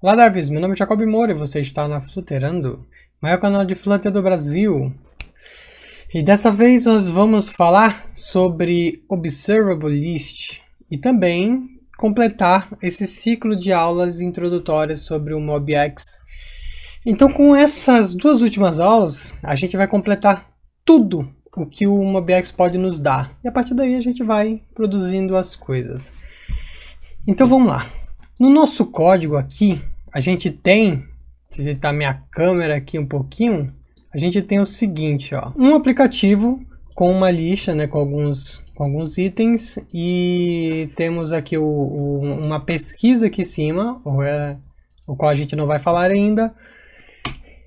Olá Darvis, meu nome é Jacob Moura e você está na Fluterando, maior canal de Flutter do Brasil. E dessa vez nós vamos falar sobre Observable List e também completar esse ciclo de aulas introdutórias sobre o MobX. Então com essas duas últimas aulas, a gente vai completar tudo o que o MobX pode nos dar. E a partir daí a gente vai produzindo as coisas. Então vamos lá. No nosso código aqui, a gente tem, se eu ajeitar minha câmera aqui um pouquinho, a gente tem o seguinte, ó, um aplicativo com uma lista, né, com alguns, com alguns itens e temos aqui o, o, uma pesquisa aqui em cima, o, é, o qual a gente não vai falar ainda,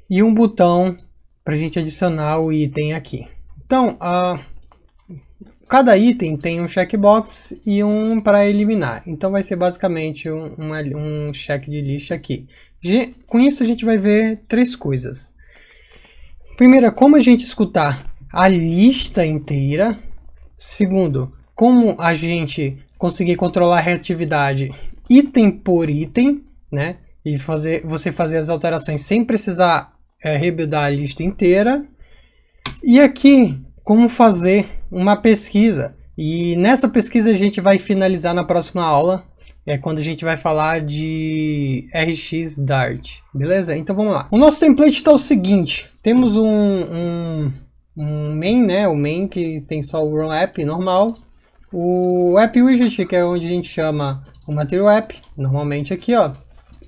e um botão para a gente adicionar o item aqui. Então, a Cada item tem um checkbox e um para eliminar. Então vai ser basicamente um, um, check de lixo aqui. com isso a gente vai ver três coisas. Primeira, é como a gente escutar a lista inteira. Segundo, como a gente conseguir controlar a reatividade item por item, né? E fazer, você fazer as alterações sem precisar é, rebuildar a lista inteira. E aqui como fazer uma pesquisa. E nessa pesquisa a gente vai finalizar na próxima aula, é quando a gente vai falar de RX Dart, beleza? Então vamos lá. O nosso template está o seguinte, temos um, um, um, main, né? O main que tem só o run app normal, o app widget, que é onde a gente chama o material app, normalmente aqui, ó,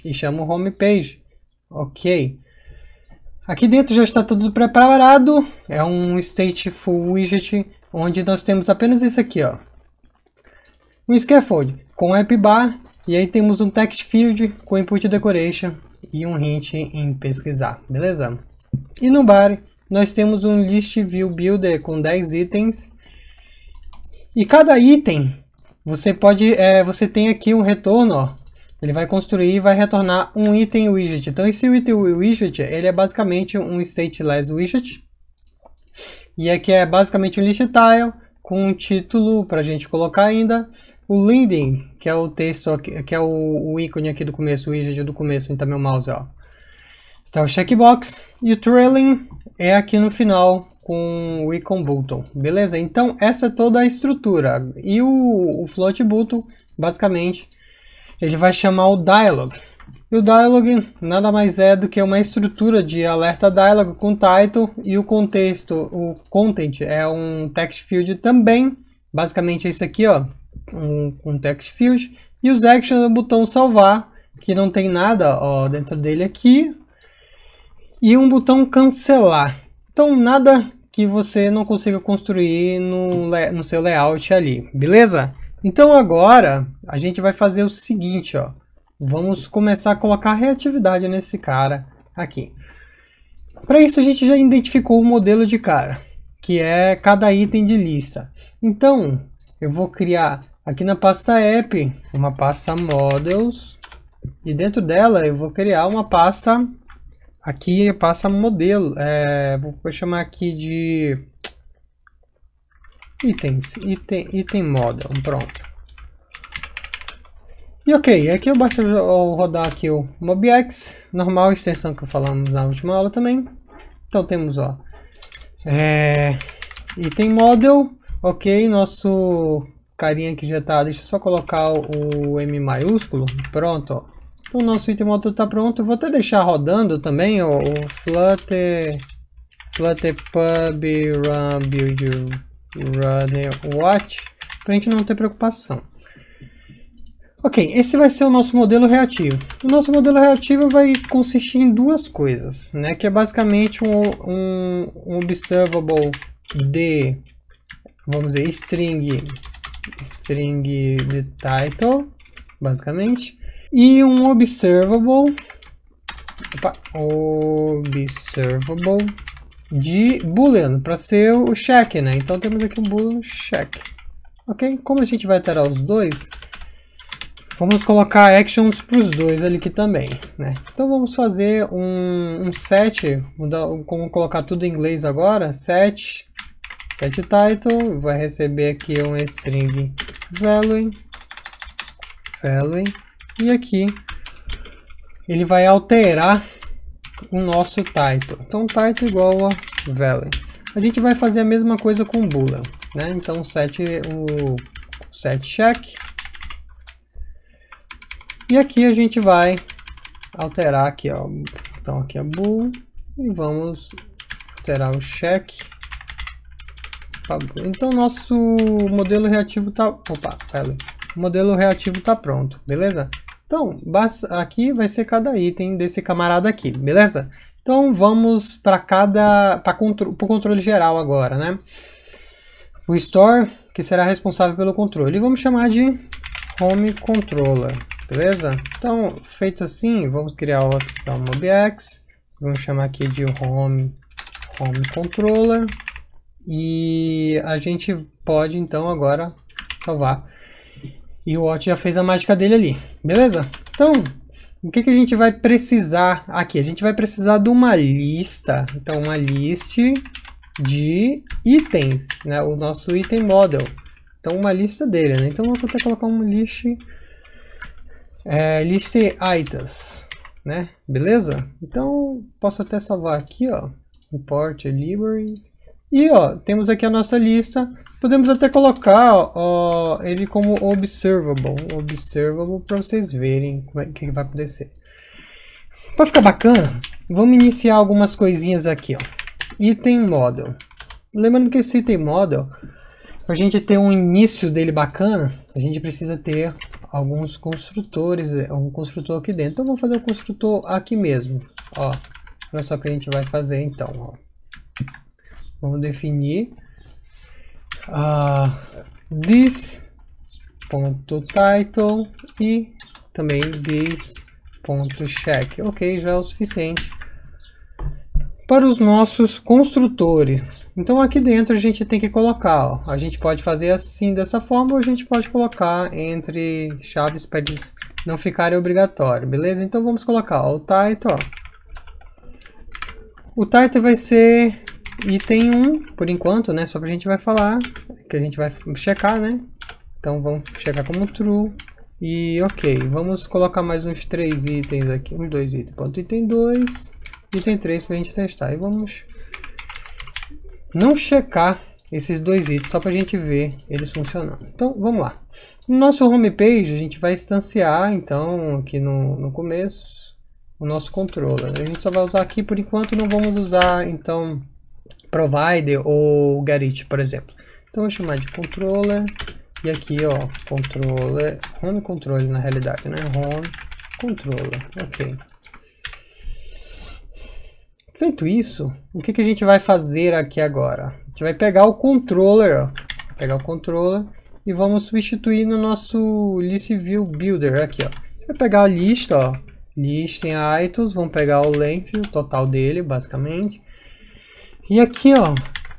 e chama o home page, ok? Aqui dentro já está tudo preparado, é um stateful widget, onde nós temos apenas isso aqui, ó. Um scaffold com app bar, e aí temos um text field com input decoration e um hint em pesquisar, beleza? E no bar, nós temos um list view builder com 10 itens, e cada item, você pode, é, você tem aqui um retorno, ó, ele vai construir e vai retornar um item widget. Então esse item widget, ele é basicamente um stateless widget. E aqui é basicamente um list tile com um título para a gente colocar ainda. O leading que é o texto, aqui, que é o, o, ícone aqui do começo, o widget do começo, então meu mouse, ó. Então, checkbox e o trailing é aqui no final com o icon button, beleza? Então, essa é toda a estrutura. E o, o float button, basicamente, ele vai chamar o dialog. E o dialog nada mais é do que uma estrutura de alerta dialog com title e o contexto, o content é um text field também, basicamente é isso aqui, ó, um, um text field. E os actions é o botão salvar, que não tem nada ó, dentro dele aqui. E um botão cancelar. Então nada que você não consiga construir no, no seu layout ali, beleza? Então agora a gente vai fazer o seguinte, ó. Vamos começar a colocar reatividade nesse cara aqui. Para isso a gente já identificou o modelo de cara, que é cada item de lista. Então eu vou criar aqui na pasta app uma pasta models e dentro dela eu vou criar uma pasta aqui passa modelo é, vou chamar aqui de itens, item, item model, pronto. E ok, aqui eu basta rodar aqui o MobX, normal, extensão que falamos na última aula também. Então temos, ó, é, item model, ok, nosso carinha aqui já tá, deixa eu só colocar o M maiúsculo, pronto, ó. Então o nosso item model tá pronto, eu vou até deixar rodando também, ó, o Flutter, Flutter Pub Run Build rather watch para a gente não ter preocupação. Ok, esse vai ser o nosso modelo reativo. O nosso modelo reativo vai consistir em duas coisas, né? Que é basicamente um, um, um observable de, vamos dizer, string, string de title, basicamente. E um observable, opa, observable de boolean para ser o check, né? Então temos aqui um boolean check. Ok? Como a gente vai alterar os dois, vamos colocar actions para os dois ali que também, né? Então vamos fazer um, um set, mudar, como colocar tudo em inglês agora, set, set title, vai receber aqui um string value, value, e aqui ele vai alterar o nosso title. Então title igual a value. A gente vai fazer a mesma coisa com boolean, né? Então set o set check. E aqui a gente vai alterar aqui, ó. Então aqui é bool e vamos alterar o check. Tá então nosso modelo reativo tá, opa, pera. O modelo reativo tá pronto, beleza? Então, aqui vai ser cada item desse camarada aqui, beleza? Então vamos para cada para contro o controle geral agora, né? O store que será responsável pelo controle. E vamos chamar de home controller, beleza? Então, feito assim, vamos criar outro da é MobX. Vamos chamar aqui de home home controller e a gente pode então agora salvar. E o Watt já fez a mágica dele ali, beleza? Então, o que, que a gente vai precisar aqui? A gente vai precisar de uma lista, então uma list de itens, né? O nosso item model. Então, uma lista dele, né? Então, vou até colocar um list, é, list items, né? Beleza? Então, posso até salvar aqui, ó. Import libraries. E, ó, temos aqui a nossa lista Podemos até colocar ó, ele como observable, observable para vocês verem é, o é, que vai acontecer. Para ficar bacana, vamos iniciar algumas coisinhas aqui. Ó. Item model. Lembrando que esse item model, para a gente ter um início dele bacana, a gente precisa ter alguns construtores, é, um construtor aqui dentro. Então, vou fazer o um construtor aqui mesmo. Ó, olha só o que a gente vai fazer então. Ó. Vamos definir uh, this ponto title e também this ponto check. Ok, já é o suficiente para os nossos construtores. Então aqui dentro a gente tem que colocar, ó, a gente pode fazer assim dessa forma ou a gente pode colocar entre chaves para eles não ficarem obrigatório, beleza? Então vamos colocar ó, o title. Ó. O title vai ser item 1, por enquanto, né? Só pra gente vai falar, que a gente vai checar, né? Então vamos checar como true. E ok, vamos colocar mais uns três itens aqui, uns dois itens. Ponto item 2, item 3 para a gente testar. E vamos não checar esses dois itens só para a gente ver eles funcionando. Então vamos lá. No nosso home page a gente vai instanciar então aqui no, no começo o nosso controller. A gente só vai usar aqui por enquanto, não vamos usar então provider ou Garage, por exemplo. Então, eu vou chamar de controller. E aqui, ó, controller, home controller na realidade, né? Home controller, ok. Feito isso, o que, que a gente vai fazer aqui agora? A gente vai pegar o controller, ó. Pegar o controller e vamos substituir no nosso list view builder aqui, ó. Vai pegar a lista, ó. List em items, vamos pegar o length, o total dele, basicamente. E aqui, ó,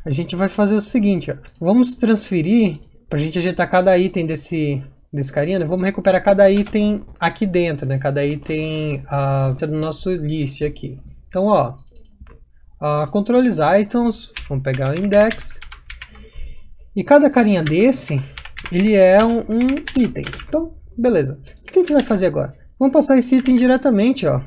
a gente vai fazer o seguinte, ó. Vamos transferir, para a gente ajeitar cada item desse, desse carinha, né? Vamos recuperar cada item aqui dentro, né? Cada item uh, ah, do tá nosso list aqui. Então, ó, uh, controles items, vamos pegar o index. E cada carinha desse, ele é um, um item. Então, beleza. O que a gente vai fazer agora? Vamos passar esse item diretamente, ó,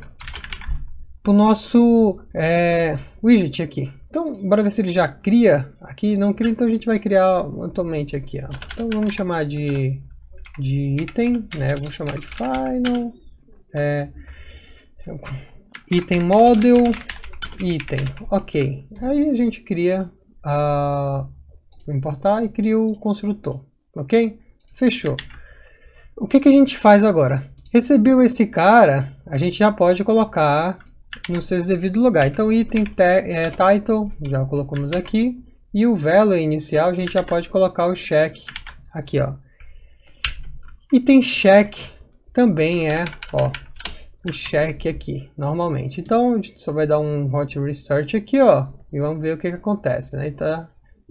pro nosso é, widget aqui. Então, bora ver se ele já cria. Aqui não cria, então a gente vai criar atualmente aqui, ó. Então vamos chamar de, de item, né? Vamos chamar de final. É, item model, item. Ok. Aí a gente cria uh, importar e cria o construtor. Ok? Fechou. O que, que a gente faz agora? Recebeu esse cara, a gente já pode colocar no seu devido lugar. Então, item é, title, já colocamos aqui. E o value inicial, a gente já pode colocar o check aqui, ó. Item check também é, ó, o check aqui, normalmente. Então, a gente só vai dar um hot restart aqui, ó. E vamos ver o que, que acontece, né? tá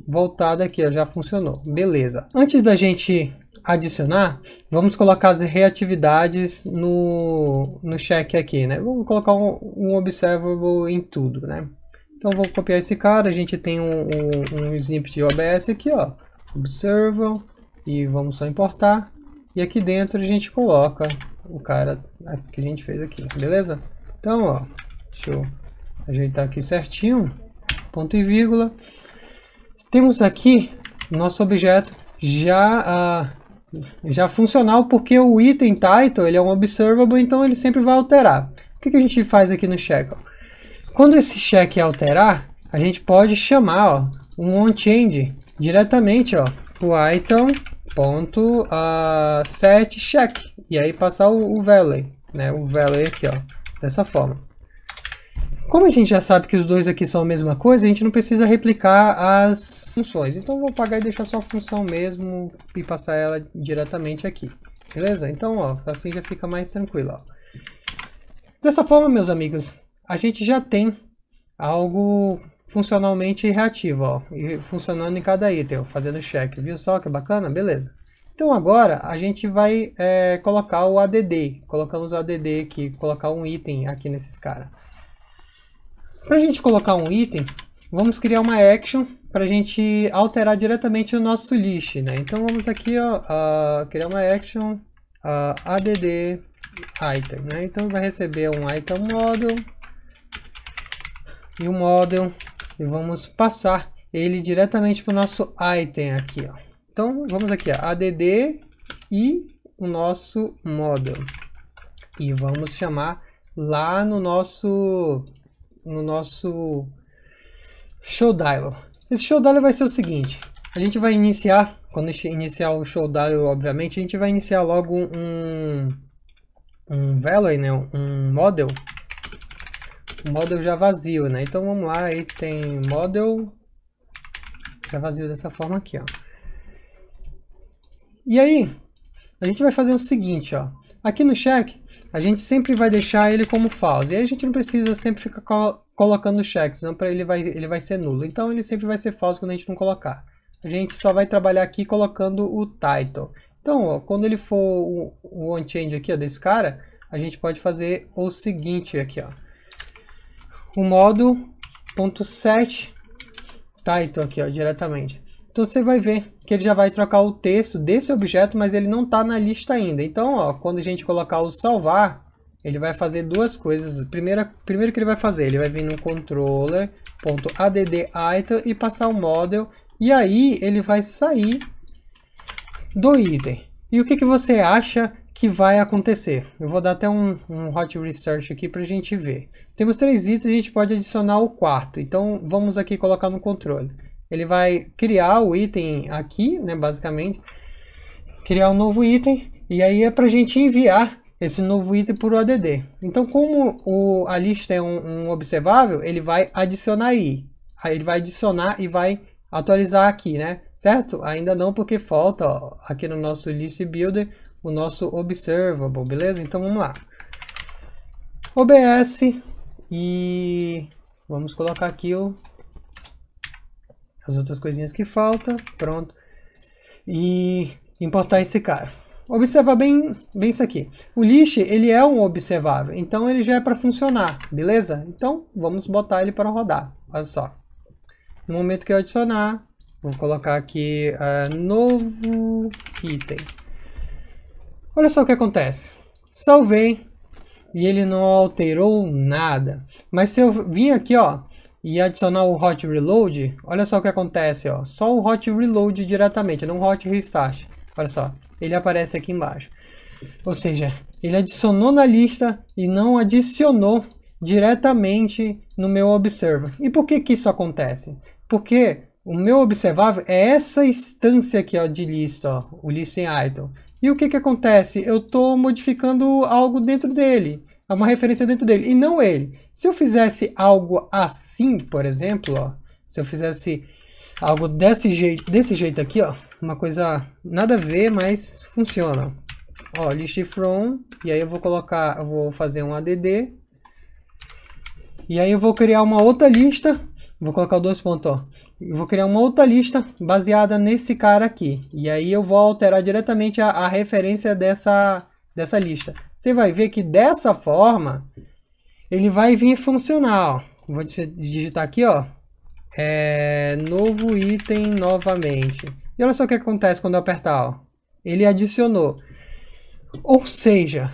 voltado aqui, ó, já funcionou. Beleza. Antes da gente adicionar, vamos colocar as reatividades no, no check aqui, né? Vamos colocar um, um, observable em tudo, né? Então vou copiar esse cara, a gente tem um, um, um snippet de OBS aqui, ó, observable, e vamos só importar, e aqui dentro a gente coloca o cara que a gente fez aqui, beleza? Então, ó, deixa eu ajeitar aqui certinho, ponto e vírgula, temos aqui nosso objeto já... Ah, já funcional porque o item title ele é um observable, então ele sempre vai alterar. O que, que a gente faz aqui no check Quando esse check alterar, a gente pode chamar ó, um onChange diretamente ó, o item ponto uh, set check e aí passar o, o value, né? O value aqui ó, dessa forma. Como a gente já sabe que os dois aqui são a mesma coisa, a gente não precisa replicar as funções. Então vou apagar e deixar só a função mesmo e passar ela diretamente aqui. Beleza? Então, ó, assim já fica mais tranquilo, ó. Dessa forma, meus amigos, a gente já tem algo funcionalmente reativo, ó, e funcionando em cada item, fazendo check, viu só que bacana? Beleza. Então agora a gente vai é, colocar o ADD, colocamos o ADD aqui, colocar um item aqui nesses caras. Para a gente colocar um item, vamos criar uma action para a gente alterar diretamente o nosso list, né? Então vamos aqui, ó, uh, criar uma action uh, add item, né? Então vai receber um item model e o um model e vamos passar ele diretamente para o nosso item aqui, ó. Então vamos aqui, ó, add e o nosso model e vamos chamar lá no nosso no nosso show showdial. Esse show showdial vai ser o seguinte, a gente vai iniciar, quando iniciar o show showdial, obviamente, a gente vai iniciar logo um, um value, né, um model, um model já vazio, né, então vamos lá, aí tem model, já vazio dessa forma aqui, ó. E aí, a gente vai fazer o seguinte, ó, aqui no check, a gente sempre vai deixar ele como falso. E aí a gente não precisa sempre ficar col colocando checks, não para ele vai, ele vai ser nulo. Então ele sempre vai ser falso quando a gente não colocar. A gente só vai trabalhar aqui colocando o title. Então, ó, quando ele for o, o on aqui ó, desse cara, a gente pode fazer o seguinte aqui, ó. O modo ponto set title aqui, ó, diretamente. Então você vai ver que ele já vai trocar o texto desse objeto, mas ele não está na lista ainda. Então, ó, quando a gente colocar o salvar, ele vai fazer duas coisas. Primeira, primeiro que ele vai fazer, ele vai vir no controller.add_item e passar o model. E aí ele vai sair do item. E o que, que você acha que vai acontecer? Eu vou dar até um, um hot research aqui para a gente ver. Temos três itens, a gente pode adicionar o quarto. Então vamos aqui colocar no controle. Ele vai criar o item aqui, né, basicamente, criar um novo item e aí é para a gente enviar esse novo item por ODD. Então, como o, a lista é um, um observável, ele vai adicionar aí. Aí ele vai adicionar e vai atualizar aqui, né? Certo? Ainda não, porque falta ó, aqui no nosso list builder o nosso observable, beleza? Então vamos lá. OBS e vamos colocar aqui o as outras coisinhas que faltam, pronto. E importar esse cara. Observa bem, bem isso aqui. O list, ele é um observável, então ele já é para funcionar, beleza? Então, vamos botar ele para rodar, olha só. No momento que eu adicionar, vou colocar aqui uh, novo item. Olha só o que acontece. Salvei e ele não alterou nada. Mas se eu vim aqui, ó, e adicionar o hot reload, olha só o que acontece, ó. Só o hot reload diretamente, não hot restart. Olha só, ele aparece aqui embaixo. Ou seja, ele adicionou na lista e não adicionou diretamente no meu observer. E por que que isso acontece? Porque o meu observável é essa instância aqui ó, de lista, ó, o listen item. E o que que acontece? Eu estou modificando algo dentro dele é uma referência dentro dele, e não ele. Se eu fizesse algo assim, por exemplo, ó, se eu fizesse algo desse jeito, desse jeito aqui, ó, uma coisa nada a ver, mas funciona. Ó, list from, e aí eu vou colocar, eu vou fazer um add, e aí eu vou criar uma outra lista, vou colocar o dois pontos, ó. Eu vou criar uma outra lista baseada nesse cara aqui, e aí eu vou alterar diretamente a, a referência dessa, dessa lista. Você vai ver que dessa forma, ele vai vir funcionar Vou digitar aqui, ó. É, novo item novamente. E olha só o que acontece quando eu apertar, ó. Ele adicionou. Ou seja,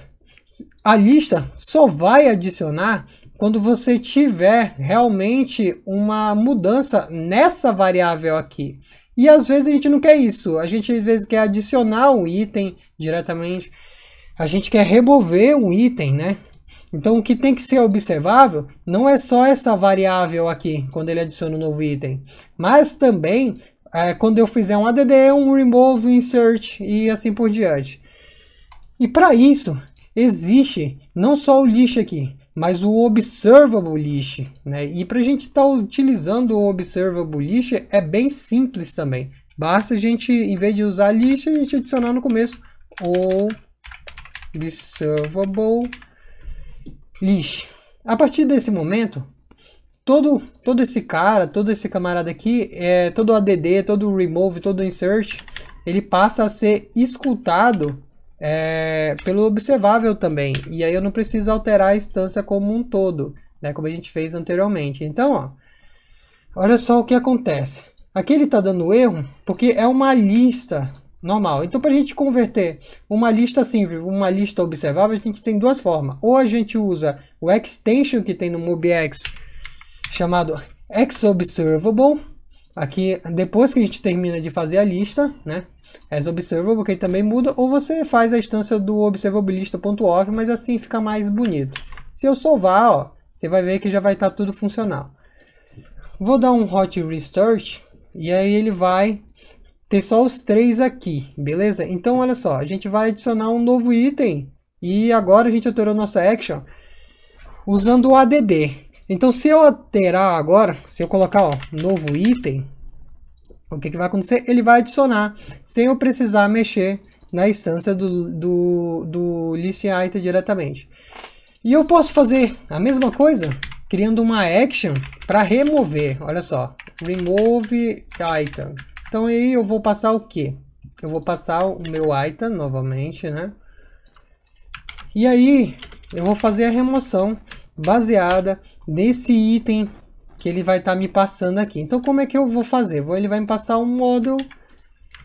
a lista só vai adicionar quando você tiver realmente uma mudança nessa variável aqui. E às vezes a gente não quer isso, a gente às vezes quer adicionar um item diretamente a gente quer remover um item, né? Então, o que tem que ser observável não é só essa variável aqui, quando ele adiciona um novo item, mas também é, quando eu fizer um add, um remove, insert e assim por diante. E para isso, existe não só o list aqui, mas o observable list. Né? E para a gente estar tá utilizando o observable list é bem simples também. Basta a gente, em vez de usar list, a gente adicionar no começo o observable list. A partir desse momento, todo, todo esse cara, todo esse camarada aqui, é, todo o ADD, todo o remove, todo o insert, ele passa a ser escutado é, pelo observável também. E aí eu não preciso alterar a instância como um todo, né, como a gente fez anteriormente. Então, ó, olha só o que acontece. Aqui ele está dando erro porque é uma lista normal. Então, para a gente converter uma lista simples, uma lista observável, a gente tem duas formas. Ou a gente usa o extension que tem no MobX chamado xObservable. Aqui, depois que a gente termina de fazer a lista, né? xObservable, que também muda. Ou você faz a instância do observabilista.org, mas assim fica mais bonito. Se eu salvar, ó, você vai ver que já vai estar tá tudo funcional. Vou dar um hot restart e aí ele vai tem só os três aqui, beleza? Então, olha só, a gente vai adicionar um novo item. E agora a gente alterou nossa action usando o ADD. Então, se eu alterar agora, se eu colocar, ó, novo item, o que, que vai acontecer? Ele vai adicionar, sem eu precisar mexer na instância do, do, do item diretamente. E eu posso fazer a mesma coisa criando uma action para remover. Olha só, remove item. Então aí eu vou passar o que? Eu vou passar o meu item novamente, né? E aí eu vou fazer a remoção baseada nesse item que ele vai estar tá me passando aqui. Então como é que eu vou fazer? Ele vai me passar um model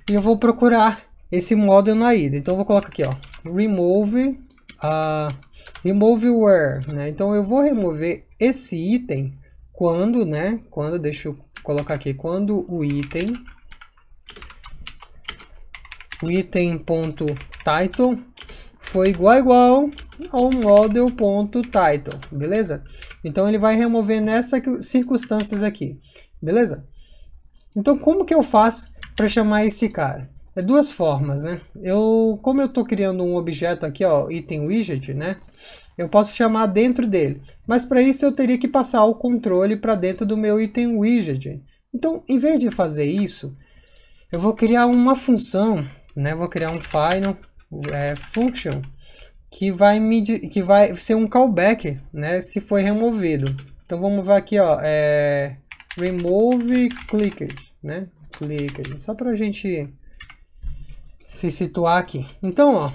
e eu vou procurar esse model na ida. Então eu vou colocar aqui, ó, remove, uh, remove where, né? Então eu vou remover esse item quando, né? Quando, deixa eu colocar aqui, quando o item o item.title foi igual igual ao model.title, beleza? Então ele vai remover nessas circunstâncias aqui, beleza? Então como que eu faço para chamar esse cara? É duas formas, né? Eu, como eu estou criando um objeto aqui, ó, item widget, né? Eu posso chamar dentro dele, mas para isso eu teria que passar o controle para dentro do meu item widget. Então, em vez de fazer isso, eu vou criar uma função né? Vou criar um final é, function que vai medir, que vai ser um callback, né? Se foi removido. Então vamos ver aqui, ó, é, remove clicked, né? Clicked, só para a gente se situar aqui. Então, ó,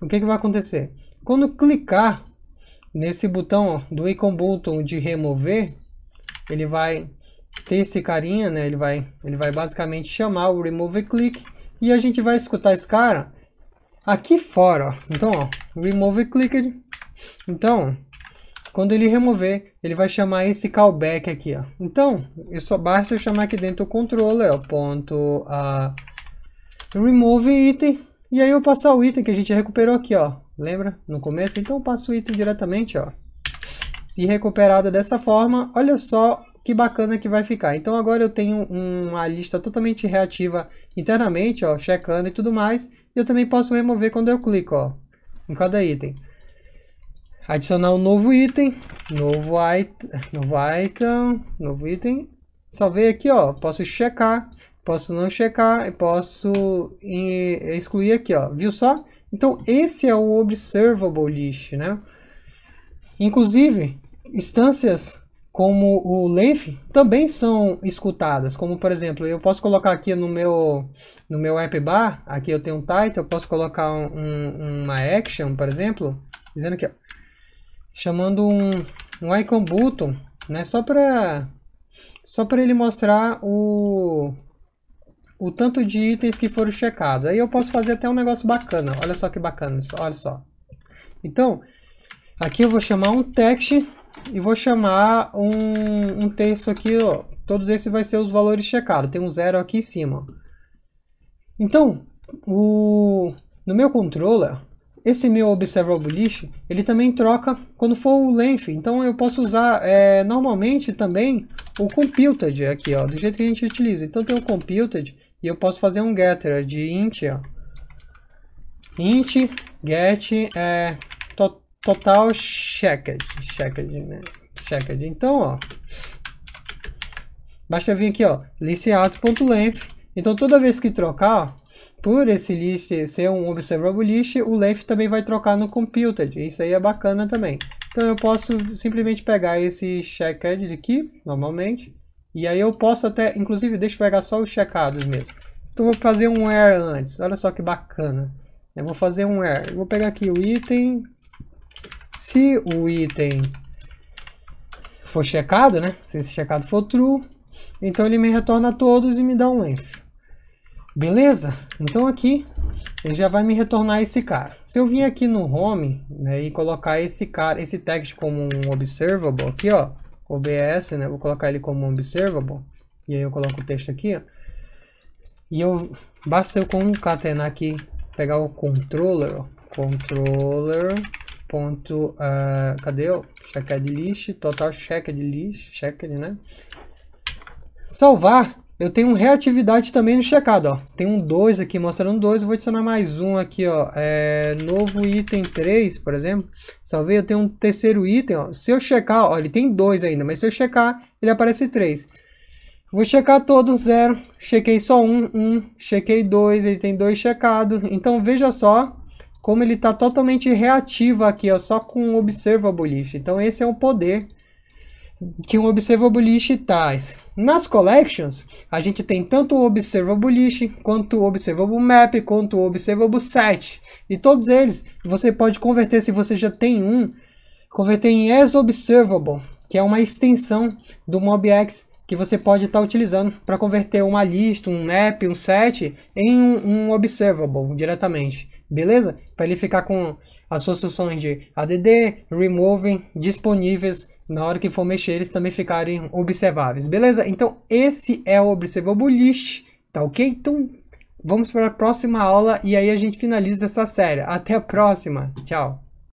o que, que vai acontecer? Quando clicar nesse botão ó, do icon button de remover, ele vai ter esse carinha, né? Ele vai, ele vai basicamente chamar o remove click e a gente vai escutar esse cara aqui fora. Então, ó, remove clicked. Então, quando ele remover, ele vai chamar esse callback aqui, ó. Então, eu só basta eu chamar aqui dentro o controller, ó, ponto a remove item. E aí eu passar o item que a gente recuperou aqui, ó. Lembra? No começo? Então eu passo o item diretamente, ó. E recuperado dessa forma, olha só que bacana que vai ficar. Então agora eu tenho uma lista totalmente reativa internamente, ó, checando e tudo mais. E eu também posso remover quando eu clico, ó, em cada item. Adicionar um novo item, novo item, novo item, novo item. Salvei aqui, ó, posso checar, posso não checar, posso excluir aqui, ó, viu só? Então esse é o observable list, né? Inclusive, instâncias como o Length também são escutadas. Como por exemplo, eu posso colocar aqui no meu no meu app bar, aqui eu tenho um title, eu posso colocar um, um, uma action, por exemplo, dizendo que chamando um, um icon button, né, só para só para ele mostrar o o tanto de itens que foram checados. Aí eu posso fazer até um negócio bacana. Olha só que bacana, olha só. Então, aqui eu vou chamar um text e vou chamar um, um texto aqui, ó. Todos esses vai ser os valores checados. Tem um zero aqui em cima. Então, o, no meu controller, esse meu observable list, ele também troca quando for o length. Então eu posso usar é, normalmente também o computed aqui, ó, do jeito que a gente utiliza. Então tem o computed e eu posso fazer um getter de int, ó. int get é, total checked, checked, né? Checked. Então, ó, basta vir aqui, ó, listAuto.length. Então, toda vez que trocar, ó, por esse list ser um observable list, o length também vai trocar no computed. Isso aí é bacana também. Então, eu posso simplesmente pegar esse checked aqui, normalmente, e aí eu posso até, inclusive, deixa eu pegar só os checados mesmo. Então, vou fazer um where antes. Olha só que bacana. Eu vou fazer um where. Vou pegar aqui o item se o item for checado, né? Se esse checado for true, então ele me retorna todos e me dá um length. Beleza? Então aqui ele já vai me retornar esse cara. Se eu vir aqui no home né, e colocar esse cara, esse text como um observable aqui, ó, OBS, né? Vou colocar ele como um observable e aí eu coloco o texto aqui, ó. E eu basta eu concatenar aqui, pegar o controller, ó, controller ponto, uh, cadê o checked list, total checked list, checked, né? Salvar, eu tenho um reatividade também no checado, ó. Tem um 2 aqui mostrando dois eu vou adicionar mais um aqui, ó. É, novo item 3, por exemplo. Salvei, eu tenho um terceiro item, ó. Se eu checar, ó, ele tem dois ainda, mas se eu checar, ele aparece 3. Vou checar todos, 0. Chequei só um, Um. Chequei 2, ele tem dois checado. Então, veja só como ele está totalmente reativo aqui, ó, só com o observability. Então esse é o poder que um observability traz. Nas collections, a gente tem tanto o observability, quanto o observable map, quanto o observable set. E todos eles, você pode converter, se você já tem um, converter em as observable, que é uma extensão do MobX que você pode estar tá utilizando para converter uma lista, um map, um set em um, um observable diretamente beleza? Para ele ficar com as suas funções de add, remove disponíveis na hora que for mexer, eles também ficarem observáveis, beleza? Então, esse é o observable list, tá ok? Então, vamos para a próxima aula e aí a gente finaliza essa série. Até a próxima, tchau!